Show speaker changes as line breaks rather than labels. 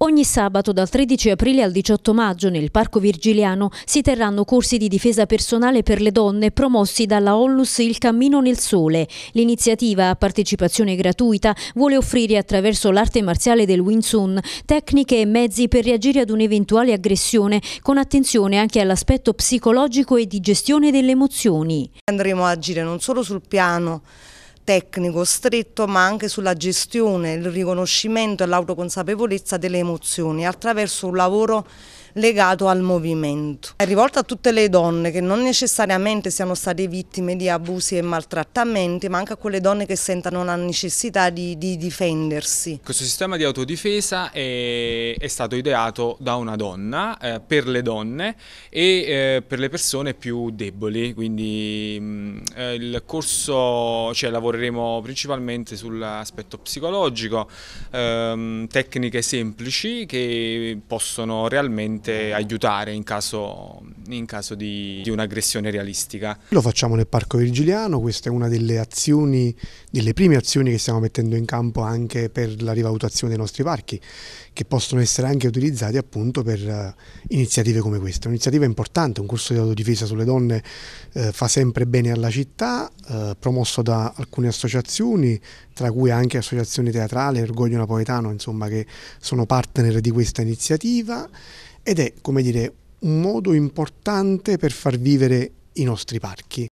Ogni sabato dal 13 aprile al 18 maggio nel Parco Virgiliano si terranno corsi di difesa personale per le donne promossi dalla Onlus Il Cammino nel Sole. L'iniziativa a partecipazione gratuita vuole offrire attraverso l'arte marziale del Wing Chun tecniche e mezzi per reagire ad un'eventuale aggressione con attenzione anche all'aspetto psicologico e di gestione delle emozioni.
Andremo a agire non solo sul piano tecnico stretto ma anche sulla gestione, il riconoscimento e l'autoconsapevolezza delle emozioni attraverso un lavoro legato al movimento. È rivolta a tutte le donne che non necessariamente siano state vittime di abusi e maltrattamenti, ma anche a quelle donne che sentano la necessità di, di difendersi.
Questo sistema di autodifesa è, è stato ideato da una donna, eh, per le donne e eh, per le persone più deboli, quindi mh, mm, eh, il corso, cioè lavoro lavoreremo principalmente sull'aspetto psicologico, ehm, tecniche semplici che possono realmente aiutare in caso, in caso di, di un'aggressione realistica.
Lo facciamo nel Parco Virgiliano, questa è una delle azioni, delle prime azioni che stiamo mettendo in campo anche per la rivalutazione dei nostri parchi, che possono essere anche utilizzati appunto per eh, iniziative come questa. Un'iniziativa importante, un corso di autodifesa sulle donne eh, fa sempre bene alla città, eh, promosso da alcune associazioni, tra cui anche associazioni teatrali, Orgoglio Napoletano, insomma, che sono partner di questa iniziativa ed è, come dire, un modo importante per far vivere i nostri parchi.